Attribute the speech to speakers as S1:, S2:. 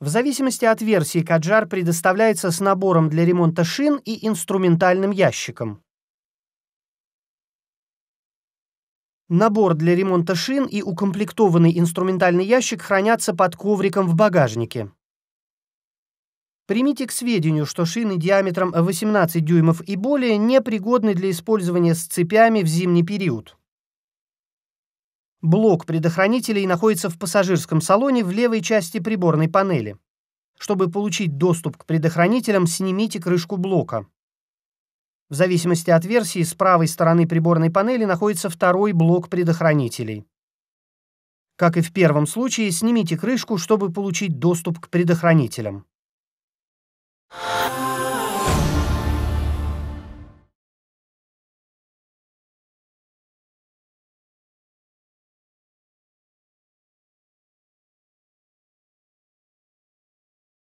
S1: В зависимости от версии Каджар предоставляется с набором для ремонта шин и инструментальным ящиком. Набор для ремонта шин и укомплектованный инструментальный ящик хранятся под ковриком в багажнике. Примите к сведению, что шины диаметром 18 дюймов и более непригодны для использования с цепями в зимний период. Блок предохранителей находится в пассажирском салоне в левой части приборной панели. Чтобы получить доступ к предохранителям, снимите крышку блока. В зависимости от версии, с правой стороны приборной панели находится второй блок предохранителей. Как и в первом случае, снимите крышку, чтобы получить доступ к предохранителям.